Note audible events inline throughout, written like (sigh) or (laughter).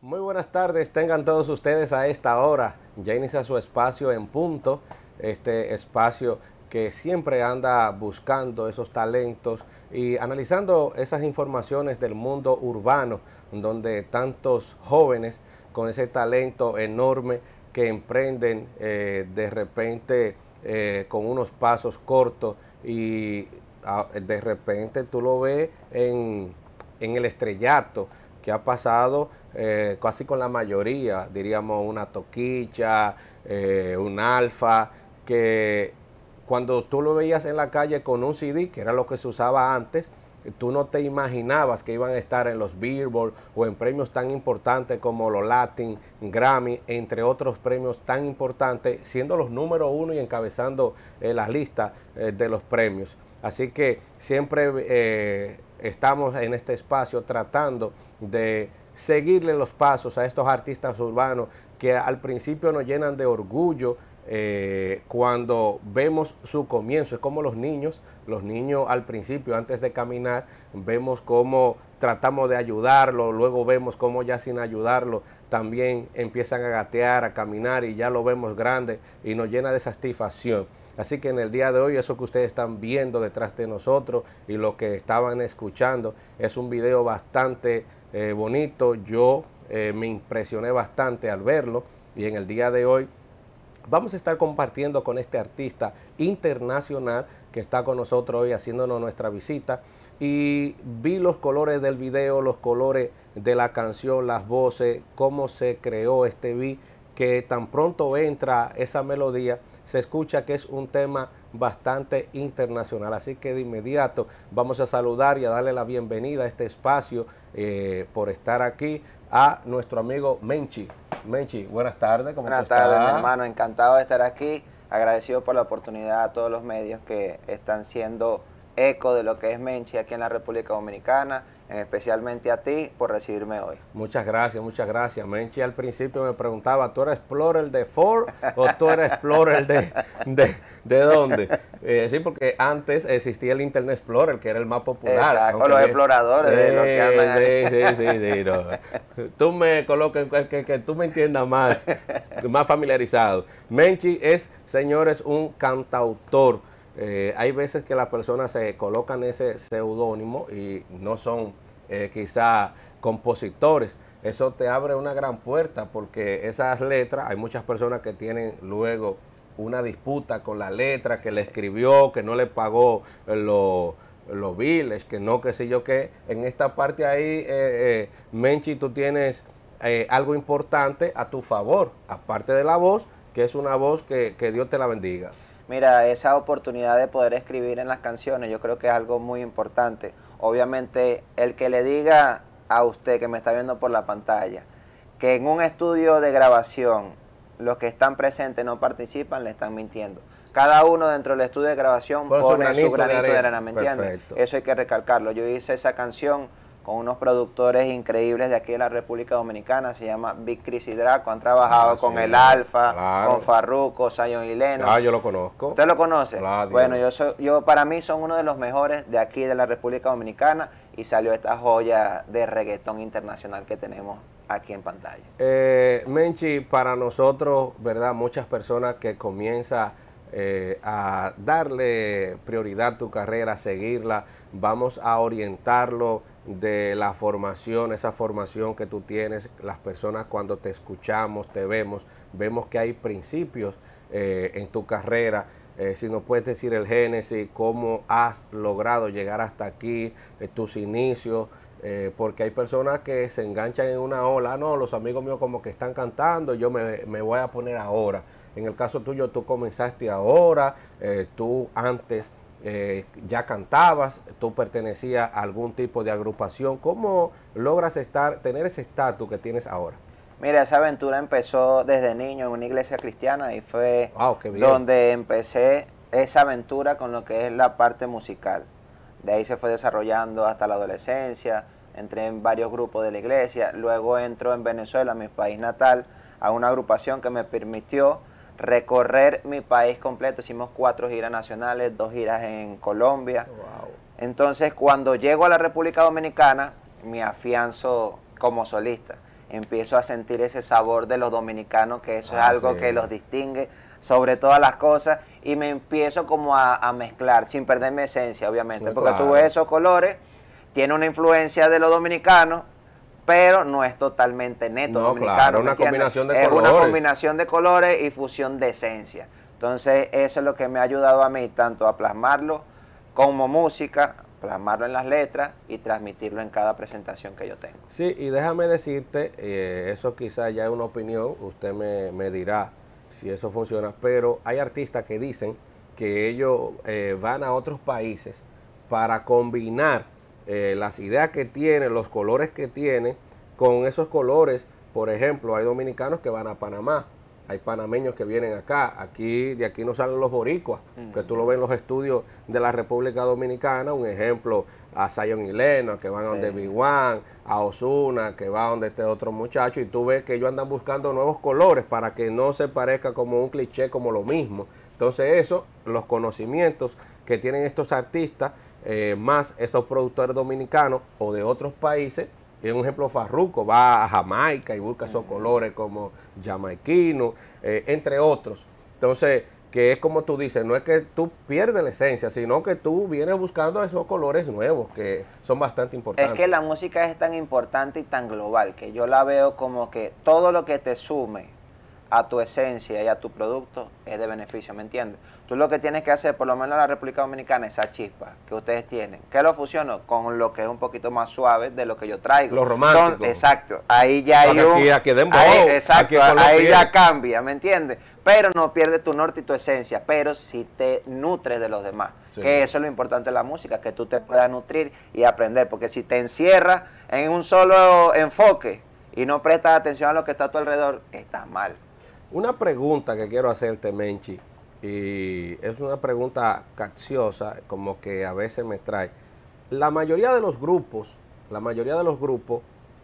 Muy buenas tardes, tengan todos ustedes a esta hora. Ya inicia su espacio en punto, este espacio que siempre anda buscando esos talentos y analizando esas informaciones del mundo urbano, donde tantos jóvenes con ese talento enorme que emprenden eh, de repente eh, con unos pasos cortos y ah, de repente tú lo ves en, en el estrellato que ha pasado eh, casi con la mayoría, diríamos una toquicha, eh, un alfa, que cuando tú lo veías en la calle con un CD, que era lo que se usaba antes, tú no te imaginabas que iban a estar en los Billboard o en premios tan importantes como los Latin, Grammy, entre otros premios tan importantes, siendo los número uno y encabezando eh, las listas de los premios. Así que siempre estamos en este espacio tratando de seguirle los pasos a estos artistas urbanos que al principio nos llenan de orgullo eh, cuando vemos su comienzo. Es como los niños, los niños al principio, antes de caminar, vemos cómo tratamos de ayudarlo, luego vemos cómo ya sin ayudarlo también empiezan a gatear, a caminar y ya lo vemos grande y nos llena de satisfacción. Así que en el día de hoy eso que ustedes están viendo detrás de nosotros y lo que estaban escuchando es un video bastante eh, bonito. Yo eh, me impresioné bastante al verlo y en el día de hoy vamos a estar compartiendo con este artista internacional que está con nosotros hoy haciéndonos nuestra visita y vi los colores del video, los colores de la canción, las voces, cómo se creó este vi que tan pronto entra esa melodía, se escucha que es un tema bastante internacional. Así que de inmediato vamos a saludar y a darle la bienvenida a este espacio eh, por estar aquí a nuestro amigo Menchi. Menchi, buenas tardes. ¿cómo buenas tardes, mi hermano. Encantado de estar aquí. Agradecido por la oportunidad a todos los medios que están siendo eco de lo que es Menchi aquí en la República Dominicana, especialmente a ti por recibirme hoy. Muchas gracias, muchas gracias. Menchi al principio me preguntaba, ¿tú eres Explorer de Ford o tú eres Explorer de, de, dónde? Eh, sí, porque antes existía el Internet Explorer, que era el más popular. Exacto, los exploradores de los que eh, Sí, sí, sí. Tú me colocas, que, que tú me entiendas más, más familiarizado. Menchi es, señores, un cantautor eh, hay veces que las personas se colocan ese seudónimo y no son eh, quizá compositores. Eso te abre una gran puerta porque esas letras, hay muchas personas que tienen luego una disputa con la letra que le escribió, que no le pagó los los que no, que sé yo qué. En esta parte ahí, eh, Menchi, tú tienes algo importante a tu favor, aparte de la voz, que es una voz que Dios te la bendiga mira, esa oportunidad de poder escribir en las canciones, yo creo que es algo muy importante. Obviamente, el que le diga a usted que me está viendo por la pantalla, que en un estudio de grabación los que están presentes no participan, le están mintiendo. Cada uno dentro del estudio de grabación pone su granito, de arena, ¿me Eso hay que recalcarlo. Yo hice esa canción con unos productores increíbles de aquí de la República Dominicana, se llama Big Chris y Draco, han trabajado ah, con el Alfa, con Farruco Sayon y Leno. Ah, yo lo conozco. ¿Usted lo conoce? bueno, yo yo para mí son uno de los mejores de aquí de la República Dominicana y salió esta joya de reggaetón internacional que tenemos aquí en pantalla. Eh, Menchi, para nosotros, ¿verdad? Muchas personas que comienza eh, a darle prioridad a tu carrera, a seguirla, vamos a orientarlo de la formación, esa formación que tú tienes, las personas cuando te escuchamos, te vemos, vemos que hay principios eh, en tu carrera. Eh, si nos puedes decir el génesis, cómo has logrado llegar hasta aquí, eh, tus inicios, porque hay personas que se enganchan en una ola, no, los amigos míos como que están cantando, yo me, me voy a poner ahora. En el caso tuyo, tú comenzaste ahora, tú antes eh, ya cantabas, tú pertenecías a algún tipo de agrupación. ¿Cómo logras estar, tener ese estatus que tienes ahora? Mira, esa aventura empezó desde niño en una iglesia cristiana y fue donde empecé esa aventura con lo que es la parte musical. De ahí se fue desarrollando hasta la adolescencia, entré en varios grupos de la iglesia, luego entro en Venezuela, mi país natal, a una agrupación que me permitió recorrer mi país completo. Hicimos cuatro giras nacionales, dos giras en Colombia. Entonces, cuando llego a la República Dominicana, me afianzo como solista. Empiezo a sentir ese sabor de los dominicanos, que eso es ah, algo que los distingue sobre todas las cosas, y me empiezo como a, mezclar, sin perder mi esencia, obviamente, porque tuve esos colores, tiene una influencia de los dominicanos, pero no es totalmente neto dominicano. Claro, una combinación de es una combinación de colores y fusión de esencia. Entonces, eso es lo que me ha ayudado a mí, tanto a plasmarlo como música, plasmarlo en las letras y transmitirlo en cada presentación que yo tengo. Sí, y déjame decirte, eh, eso quizás ya es una opinión, usted me, dirá si eso funciona, pero hay artistas que dicen que ellos eh, van a otros países para combinar eh, las ideas que tiene, los colores que tiene, con esos colores, por ejemplo, hay dominicanos que van a Panamá, hay panameños que vienen acá, aquí de aquí no salen los boricuas, que tú lo ves en los estudios de la República Dominicana, un ejemplo a Zion y Lena que van a donde Biguan a Osuna, que va a donde este otro muchacho, y tú ves que ellos andan buscando nuevos colores para que no se parezca como un cliché, como lo mismo. Entonces eso, los conocimientos que tienen estos artistas, eh, más esos productores dominicanos o de otros países. Y un ejemplo, Farruco va a Jamaica y busca esos colores como jamaiquino, eh, entre otros. Entonces, que es como tú dices, no es que tú pierdes la esencia, sino que tú vienes buscando esos colores nuevos que son bastante importantes. Es que la música es tan importante y tan global que yo la veo como que todo lo que te sume a tu esencia y a tu producto es de beneficio, ¿me entiendes? Tú lo que tienes que hacer, por lo menos en la República Dominicana, esa chispa que ustedes tienen. que lo fusiono? Con lo que es un poquito más suave de lo que yo traigo. los romántico. exacto. Ahí ya hay un... Aquí, ahí, exacto, ahí ya cambia, ¿me entiendes? Pero no pierdes tu norte y tu esencia, pero si te nutres de los demás. Que eso es lo importante de la música, que tú te puedas nutrir y aprender. Porque si te encierras en un solo enfoque y no prestas atención a lo que está a tu alrededor, estás mal. Una pregunta que quiero hacerte, Menchi, y es una pregunta capciosa, como que a veces me trae. La mayoría de los grupos, la mayoría de los grupos,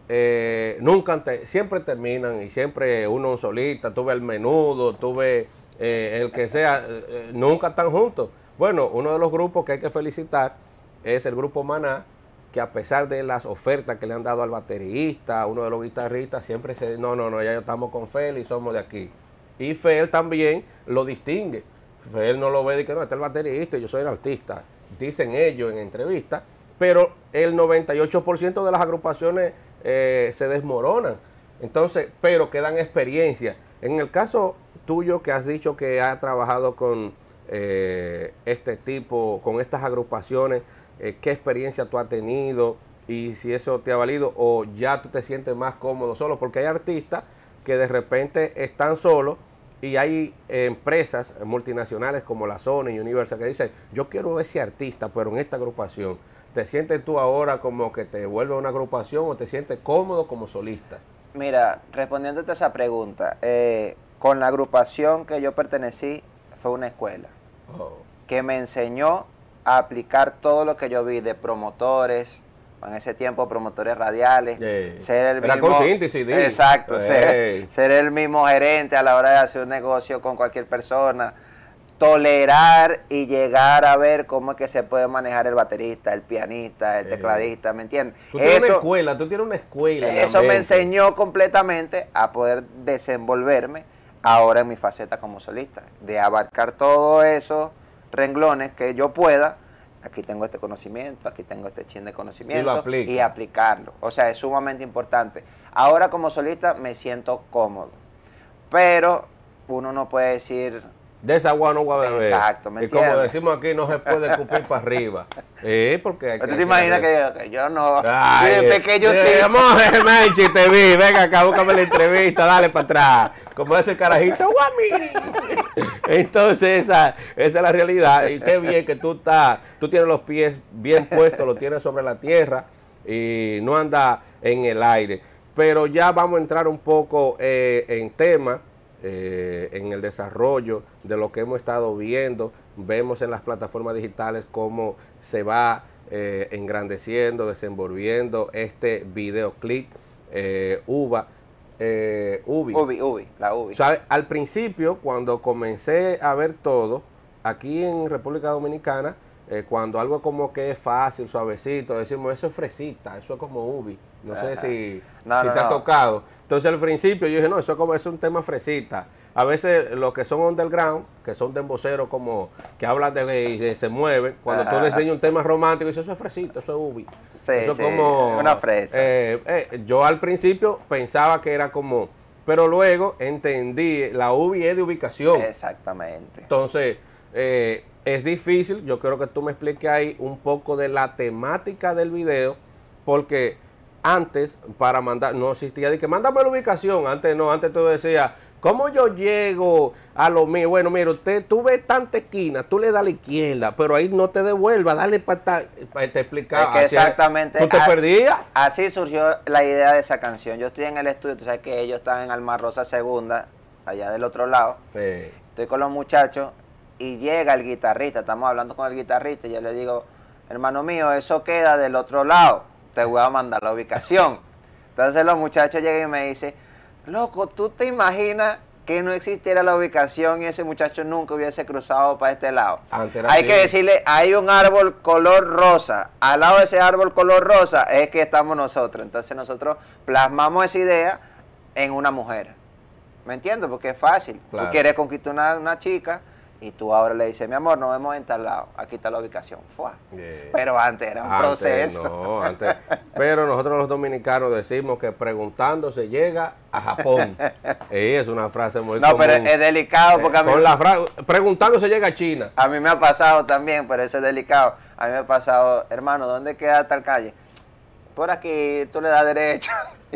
eh, nunca siempre terminan y siempre uno solita, tuve el menudo, tuve eh, el que sea, eh, nunca están juntos. Bueno, uno de los grupos que hay que felicitar es el grupo Maná, que a pesar de las ofertas que le han dado al baterista, uno de los guitarristas, siempre se no, no, no, ya estamos con Fel y somos de aquí. Y Fel también lo distingue. Fel no lo ve y que no, está el baterista, yo soy el artista. Dicen ellos en entrevista, pero el 98% de las agrupaciones eh, se desmoronan. Entonces, pero quedan experiencias. En el caso tuyo que has dicho que has trabajado con eh, este tipo, con estas agrupaciones, eh, qué experiencia tú has tenido y si eso te ha valido o ya tú te sientes más cómodo solo, porque hay artistas que de repente están solos y hay empresas multinacionales como la Sony y Universal que dicen, yo quiero ese artista, pero en esta agrupación. ¿Te sientes tú ahora como que te vuelve a una agrupación o te sientes cómodo como solista? Mira, respondiéndote a esa pregunta, eh, con la agrupación que yo pertenecí fue una escuela oh. que me enseñó aplicar todo lo que yo vi de promotores, en ese tiempo promotores radiales, ser el mismo, exacto, ser, el mismo gerente a la hora de hacer un negocio con cualquier persona, tolerar y llegar a ver cómo es que se puede manejar el baterista, el pianista, el tecladista, ¿me entiendes? una escuela, tú tienes una escuela. Eso me enseñó completamente a poder desenvolverme ahora en mi faceta como solista, de abarcar todo eso renglones que yo pueda, aquí tengo este conocimiento, aquí tengo este chin de conocimiento y, aplicarlo. O sea, es sumamente importante. Ahora como solista me siento cómodo, pero uno no puede decir... De esa agua no a Exacto, ¿me Y como decimos aquí, no se puede escupir para arriba. (laughs) Sí, porque... Hay ¿Tú te imaginas que yo, que yo no... Ay, pequeño sí. (laughs) te vi. Venga acá, búscame la entrevista, dale para atrás como ese carajito, guamiri. Entonces, esa, es la realidad. Y qué bien que tú estás, tú tienes los pies bien puestos, lo tienes sobre la tierra y no anda en el aire. Pero ya vamos a entrar un poco eh, en tema, eh, en el desarrollo de lo que hemos estado viendo. Vemos en las plataformas digitales cómo se va eh, engrandeciendo, desenvolviendo este videoclip. UVA. Eh, Ubi. Ubi, Ubi, la Ubi. al principio, cuando comencé a ver todo, aquí en República Dominicana, eh, cuando algo como que es fácil, suavecito, decimos, eso es fresita, eso es como Ubi. No sé ah, si, ah. te ha tocado. Entonces al principio yo dije, no, eso es como es un tema fresita a veces los que son underground, que son de emboceros como que hablan de y se mueven, cuando tú ah. le un tema romántico, dices, eso es fresito, eso es ubi. Sí, eso es como, una fresa. Eh, eh, yo al principio pensaba que era como, pero luego entendí, la ubi es de ubicación. Exactamente. Entonces, eh, es difícil, yo creo que tú me expliques ahí un poco de la temática del video, porque antes para mandar, no existía de que mándame la ubicación, antes no, antes tú decías ¿Cómo yo llego a lo mío? Bueno, mira, usted, tú ves tanta esquina, tú le das la izquierda, pero ahí no te devuelvas, dale para estar, te explicar. exactamente. ¿Tú te perdías? Así surgió la idea de esa canción. Yo estoy en el estudio, tú sabes que ellos están en Alma Rosa Segunda, allá del otro lado. Estoy con los muchachos y llega el guitarrista, estamos hablando con el guitarrista y yo le digo, hermano mío, eso queda del otro lado, te voy a mandar la ubicación. (laughs) Entonces los muchachos llegan y me dicen, Loco, ¿tú te imaginas que no existiera la ubicación y ese muchacho nunca hubiese cruzado para este lado? Hay que decirle, hay un árbol color rosa. Al lado de ese árbol color rosa es que estamos nosotros. Entonces nosotros plasmamos esa idea en una mujer. ¿Me entiendes? Porque es fácil. Tú quieres conquistar una chica, y tú ahora le dices, mi amor, nos hemos instalado aquí está la ubicación. Fua. Pero antes era un proceso. Pero nosotros los dominicanos decimos que preguntando se llega a Japón. (laughs) es una frase muy No, pero es delicado porque a mí... Con la preguntando se llega a China. A mí me ha pasado también, pero eso es delicado. A mí me ha pasado, hermano, ¿dónde queda tal calle? Por aquí, tú le das derecha.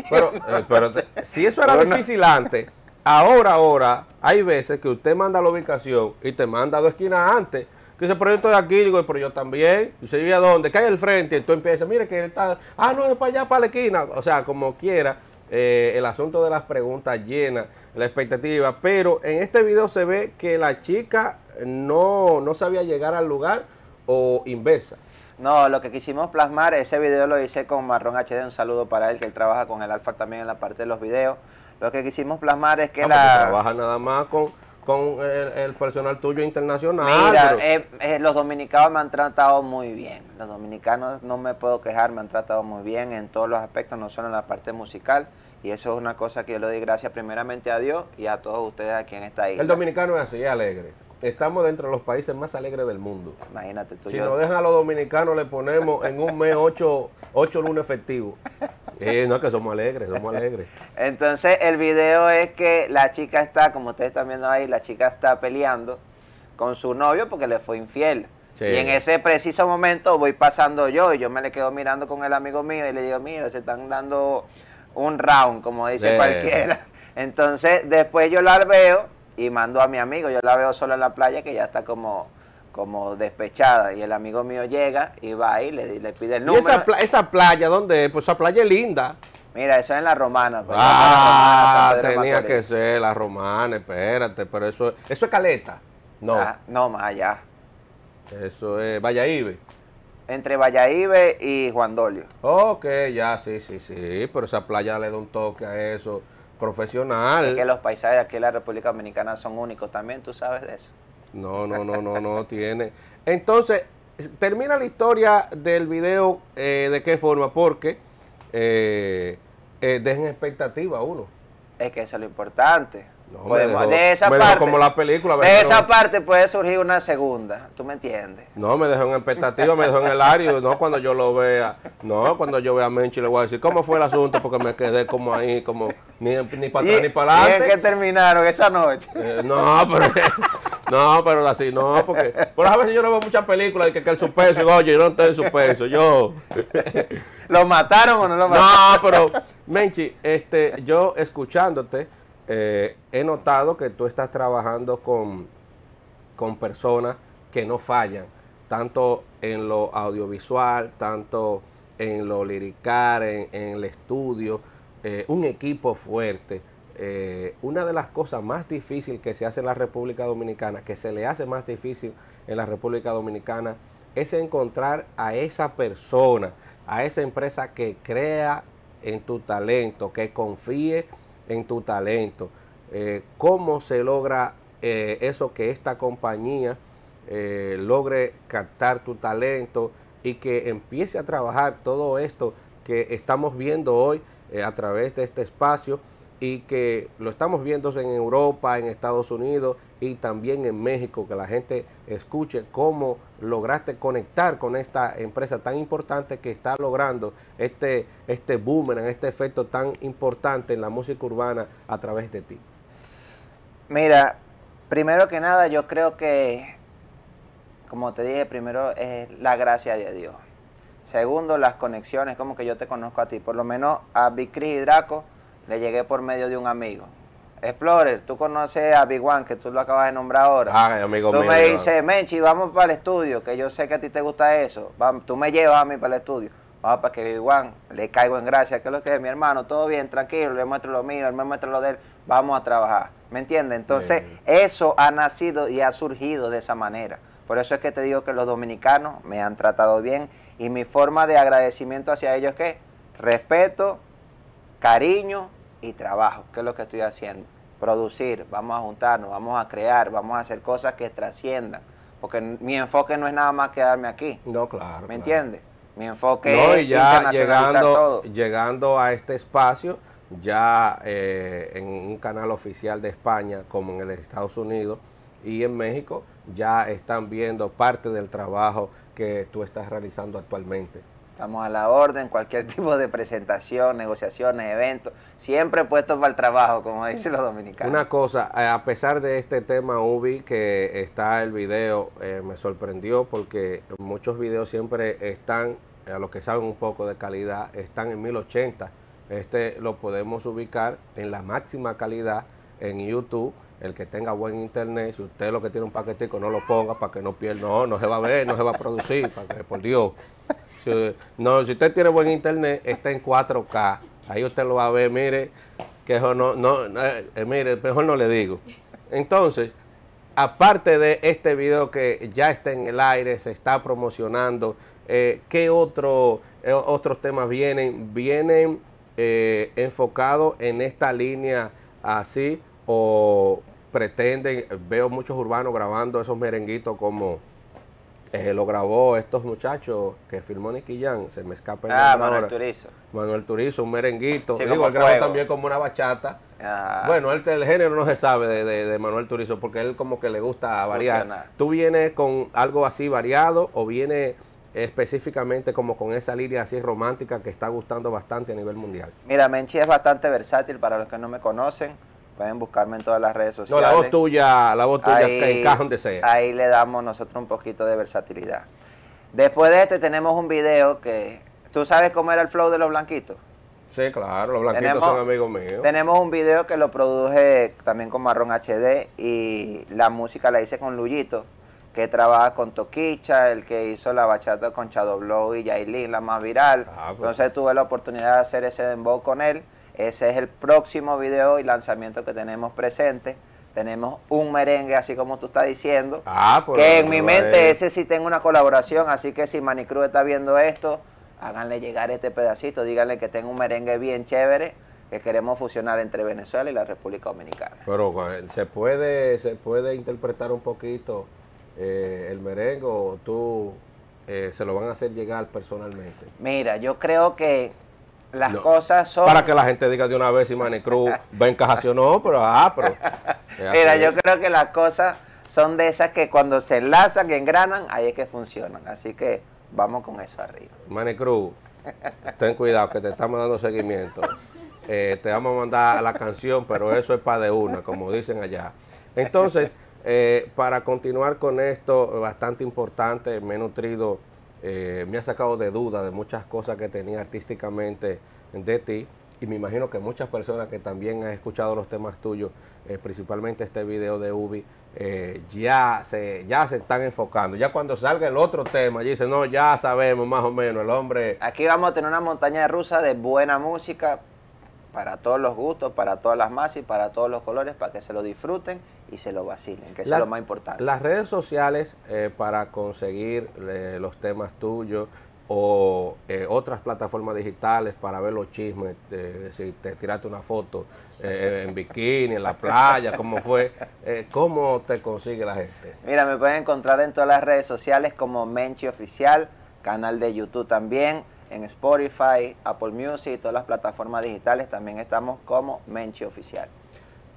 Pero, eh, pero (laughs) si eso era difícil antes... Ahora, ahora, hay veces que usted manda la ubicación y te manda dos esquinas antes. Que dice, pero yo estoy aquí, digo, pero yo también. Y se vive a dónde, cae el frente, y tú empiezas, mire que él está, ah, no, es para allá, para la esquina. O sea, como quiera, eh, el asunto de las preguntas llena la expectativa. Pero en este video se ve que la chica no, no sabía llegar al lugar o inversa. No, lo que quisimos plasmar, ese video lo hice con Marrón HD, un saludo para él, que él trabaja con el Alfa también en la parte de los videos. Lo que quisimos plasmar es que la... Trabaja nada más con con el, personal tuyo internacional. Mira, eh, eh, los dominicanos me han tratado muy bien. Los dominicanos no me puedo quejar, me han tratado muy bien en todos los aspectos, no solo en la parte musical. Y eso es una cosa que yo le doy gracias primeramente a Dios y a todos ustedes aquí en esta isla. El dominicano es así, alegre. Estamos dentro de los países más alegres del mundo. Imagínate tú. Si nos dejan a los dominicanos, le ponemos en un mes 8 lunes efectivos Eh, no, que somos alegres, somos alegres. Entonces, el video es que la chica está, como ustedes están viendo ahí, la chica está peleando con su novio porque le fue infiel. Y en ese preciso momento voy pasando yo y yo me le quedo mirando con el amigo mío y le digo, mira, se están dando un round, como dice cualquiera. Entonces, después yo la veo y mandó a mi amigo. Yo la veo sola en la playa que ya está como como despechada y el amigo mío llega y va ahí le, le pide el número. ¿Y esa, playa dónde es? Pues esa playa es linda. Mira, eso es en la romana. Pues. ah, tenía que ser la romana, espérate, pero eso, eso es caleta. No. Ah, no, más allá. Eso es Ibe? Entre Ibe y Juan Dolio. Ok, ya, sí, sí, sí, pero esa playa le da un toque a eso profesional. que los paisajes aquí en la República Dominicana son únicos también, tú sabes de eso. No, no, no, no, no tiene. Entonces, termina la historia del video eh, de qué forma, porque eh, eh dejen expectativa uno. Es que eso es lo importante de esa parte, esa parte puede surgir una segunda, ¿tú me entiendes? No, me dejó en expectativa, me dejó en el área, no cuando yo lo vea, no, cuando yo vea a Menchi le voy a decir, ¿cómo fue el asunto? Porque me quedé como ahí, como ni, ni para atrás ni para adelante. ¿Y terminaron esa noche? Eh, no, pero... (laughs) No, pero así no, porque. Por a veces yo no veo muchas películas de que, que el suspenso, y oye, yo no estoy en suspenso, yo. ¿Lo mataron o no lo mataron? No, pero, Menchi, este, yo escuchándote, eh, he notado que tú estás trabajando con, con personas que no fallan, tanto en lo audiovisual, tanto en lo lirical, en, el estudio, eh, un equipo fuerte. Eh, una de las cosas más difíciles que se hace en la República Dominicana, que se le hace más difícil en la República Dominicana, es encontrar a esa persona, a esa empresa que crea en tu talento, que confíe en tu talento. Eh, ¿Cómo se logra eh, eso que esta compañía eh, logre captar tu talento y que empiece a trabajar todo esto que estamos viendo hoy a través de este espacio y que lo estamos viendo en Europa, en Estados Unidos, y también en México, que la gente escuche cómo lograste conectar con esta empresa tan importante que está logrando este, este boomerang, este efecto tan importante en la música urbana a través de ti. Mira, primero que nada yo creo que, como te dije, primero es la gracia de Dios. Segundo, las conexiones, como que yo te conozco a ti. Por lo menos a Vicris y Draco le llegué por medio de un amigo. Explorer, tú conoces a Big One, que tú lo acabas de nombrar ahora. Ah, amigo tú Tú me dices, Menchi, vamos para el estudio, que yo sé que a ti te gusta eso. tú me llevas a mí para el estudio. Vamos ah, pues para que Big le caigo en gracia, que es lo que es mi hermano, todo bien, tranquilo, le muestro lo mío, él me muestra lo de él, vamos a trabajar. ¿Me entiendes? Entonces, eso ha nacido y ha surgido de esa manera. Por eso es que te digo que los dominicanos me han tratado bien y mi forma de agradecimiento hacia ellos es que respeto, cariño y trabajo. que es lo que estoy haciendo? Producir, vamos a juntarnos, vamos a crear, vamos a hacer cosas que trasciendan. Porque mi enfoque no es nada más quedarme aquí. No, claro. ¿Me entiendes? Mi enfoque no, y ya llegando, llegando a este espacio, ya eh, en un canal oficial de España, como en el Estados Unidos y en México, ya están viendo parte del trabajo que tú estás realizando actualmente. Estamos a la orden, cualquier (laughs) tipo de presentación, negociaciones, eventos, siempre puestos para el trabajo, como dicen los dominicanos. Una cosa, eh, a pesar de este tema Ubi, que está el video, eh, me sorprendió porque muchos videos siempre están, eh, a los que saben un poco de calidad, están en 1080. Este lo podemos ubicar en la máxima calidad en YouTube el que tenga buen internet, si usted lo que tiene un paquetico no lo ponga para que no pierda, no, no se va a ver, no se va a producir, para que, por Dios no, si usted tiene buen internet, está en 4K. Ahí usted lo va a ver, mire, que no, no, eh, mire, mejor no le digo. Entonces, aparte de este video que ya está en el aire, se está promocionando, eh, ¿qué otro, eh, otros temas vienen? ¿Vienen enfocados en esta línea así o pretenden, veo muchos urbanos grabando esos merenguitos como eh, lo grabó estos muchachos que filmó Nicky Jan, se me escapa el ah, Manuel Turizo. Manuel Turizo, un merenguito. Sí, grabó también como una bachata. Ah. Bueno, el, género no se sabe de, Manuel Turizo porque él como que le gusta variar. ¿Tú vienes con algo así variado o vienes específicamente como con esa línea así romántica que está gustando bastante a nivel mundial? Mira, Menchi es bastante versátil para los que no me conocen. Pueden buscarme en todas las redes sociales. No, la voz tuya, la voz tuya, ahí, donde sea. Ahí le damos nosotros un poquito de versatilidad. Después de este tenemos un video que... ¿Tú sabes cómo era el flow de los blanquitos? Sí, claro, los blanquitos son amigos míos. Tenemos un video que lo produje también con Marrón HD y la música la hice con Lullito, que trabaja con Toquicha, el que hizo la bachata con Chado Blow y Yailin, la más viral. Ah, pues. Entonces tuve la oportunidad de hacer ese dembow con él ese es el próximo video y lanzamiento que tenemos presente. Tenemos un merengue, así como tú estás diciendo. Ah, que en mi mente ese sí tengo una colaboración, así que si Manicruz está viendo esto, háganle llegar este pedacito, díganle que tengo un merengue bien chévere que queremos fusionar entre Venezuela y la República Dominicana. Pero eh, se puede, se puede interpretar un poquito eh, el merengue o tú eh, se lo van a hacer llegar personalmente. Mira, yo creo que las cosas son. Para que la gente diga de una vez si Cruz (laughs) va en o no, pero ah, pero. Mira, yo creo que las cosas son de esas que cuando se enlazan, que engranan, ahí es que funcionan. Así que vamos con eso arriba. Cruz, ten cuidado que te estamos dando seguimiento. Eh, te vamos a mandar la canción, pero eso es para de una, como dicen allá. Entonces, eh, para continuar con esto, bastante importante, me he nutrido eh, me ha sacado de duda de muchas cosas que tenía artísticamente de ti y me imagino que muchas personas que también han escuchado los temas tuyos, eh, principalmente este video de Ubi, eh, ya, se, ya se están enfocando. Ya cuando salga el otro tema, ya dicen, no, ya sabemos más o menos, el hombre... Aquí vamos a tener una montaña rusa de buena música, para todos los gustos, para todas las masas y para todos los colores, para que se lo disfruten y se lo vacilen, que es lo más importante. Las redes sociales eh, para conseguir eh, los temas tuyos o eh, otras plataformas digitales para ver los chismes, si te tiraste una foto en bikini, en la playa, cómo fue, cómo te consigue la gente. Mira, me pueden encontrar en todas las redes sociales como Menchi Oficial, canal de YouTube también en Spotify, Apple Music y todas las plataformas digitales. También estamos como Menchi Oficial.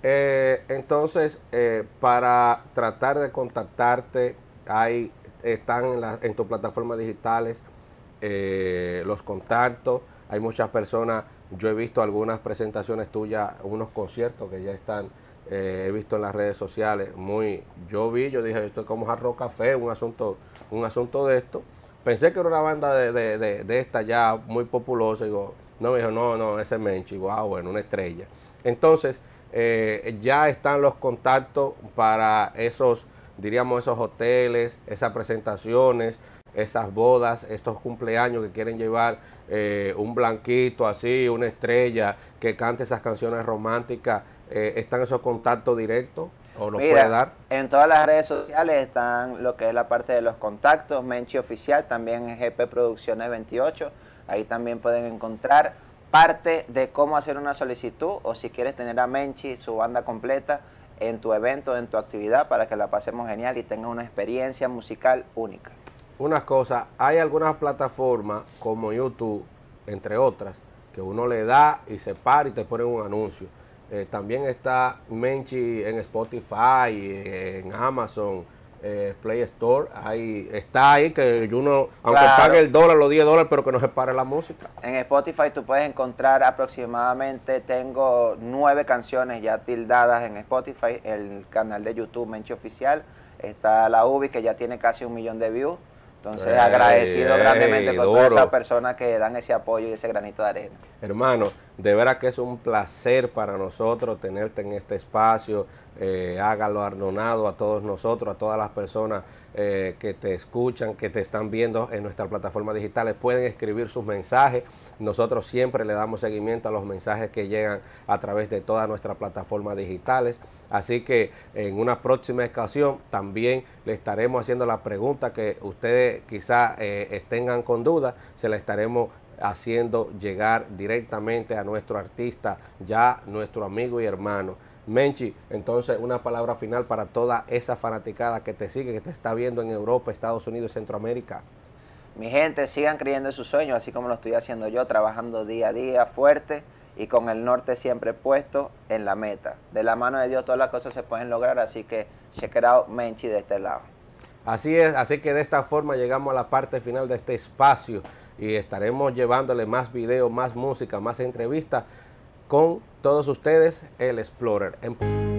Eh, entonces, eh, para tratar de contactarte, hay, están en, en tus plataformas digitales eh, los contactos. Hay muchas personas, yo he visto algunas presentaciones tuyas, unos conciertos que ya están, he visto en las redes sociales, muy, yo vi, yo dije, esto es como Jarro Café, un asunto, un asunto de esto. Pensé que era una banda de, esta ya muy populosa. Digo, no, dijo, no, no, ese Menchi. Digo, ah, bueno, una estrella. Entonces, eh, ya están los contactos para esos, diríamos, esos hoteles, esas presentaciones, esas bodas, estos cumpleaños que quieren llevar eh, un blanquito así, una estrella que cante esas canciones románticas. Eh, están esos contactos directos lo dar? En todas las redes sociales están lo que es la parte de los contactos, Menchi Oficial, también GP Producciones 28. Ahí también pueden encontrar parte de cómo hacer una solicitud o si quieres tener a Menchi, su banda completa, en tu evento, en tu actividad, para que la pasemos genial y tengas una experiencia musical única. Una cosa, hay algunas plataformas como YouTube, entre otras, que uno le da y se para y te ponen un anuncio eh, también está Menchi en Spotify, en Amazon, eh, Play Store. Ahí, está ahí que uno, aunque pague el dólar, los 10 dólares, pero que no se pare la música. En Spotify tú puedes encontrar aproximadamente, tengo nueve canciones ya tildadas en Spotify. El canal de YouTube Menchi Oficial. Está la UBI que ya tiene casi un millón de views entonces, agradecido grandemente con todas esas personas que dan ese apoyo y ese granito de arena. Hermano, de veras que es un placer para nosotros tenerte en este espacio, eh, hágalo arnonado a todos nosotros, a todas las personas eh, que te escuchan, que te están viendo en nuestra plataforma digitales, pueden escribir sus mensajes. Nosotros siempre le damos seguimiento a los mensajes que llegan a través de todas nuestras plataformas digitales. Así que en una próxima ocasión también le estaremos haciendo la pregunta que ustedes quizá eh, tengan con duda, se la estaremos haciendo llegar directamente a nuestro artista, ya nuestro amigo y hermano. Menchi, entonces una palabra final para toda esa fanaticada que te sigue, que te está viendo en Europa, Estados Unidos y Centroamérica. Mi gente, sigan creyendo en sus sueños, así como lo estoy haciendo yo, trabajando día a día fuerte y con el norte siempre puesto en la meta. De la mano de Dios todas las cosas se pueden lograr, así que check Menchi de este lado. Así es, así que de esta forma llegamos a la parte final de este espacio y estaremos llevándole más videos, más música, más entrevistas con todos ustedes el Explorer.